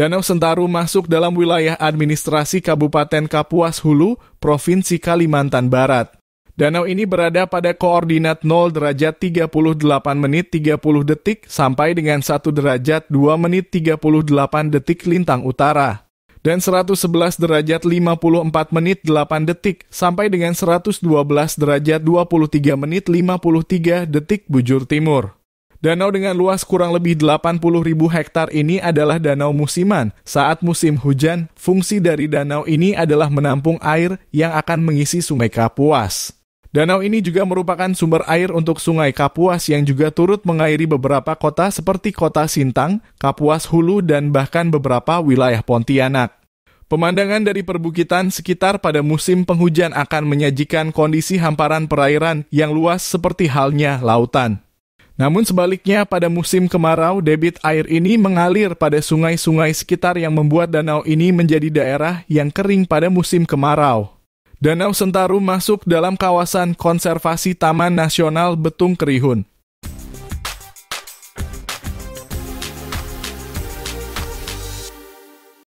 Danau Sentaru masuk dalam wilayah administrasi Kabupaten Kapuas Hulu, Provinsi Kalimantan Barat. Danau ini berada pada koordinat 0 derajat 38 menit 30 detik sampai dengan 1 derajat 2 menit 38 detik lintang utara dan 111 derajat 54 menit 8 detik sampai dengan 112 derajat 23 menit 53 detik bujur timur. Danau dengan luas kurang lebih 80 ribu hektar ini adalah danau musiman. Saat musim hujan, fungsi dari danau ini adalah menampung air yang akan mengisi sungai Kapuas. Danau ini juga merupakan sumber air untuk Sungai Kapuas yang juga turut mengairi beberapa kota seperti Kota Sintang, Kapuas Hulu, dan bahkan beberapa wilayah Pontianak. Pemandangan dari perbukitan sekitar pada musim penghujan akan menyajikan kondisi hamparan perairan yang luas seperti halnya lautan. Namun sebaliknya pada musim kemarau debit air ini mengalir pada sungai-sungai sekitar yang membuat danau ini menjadi daerah yang kering pada musim kemarau. Danau Sentarum masuk dalam kawasan konservasi Taman Nasional Betung Kerihun.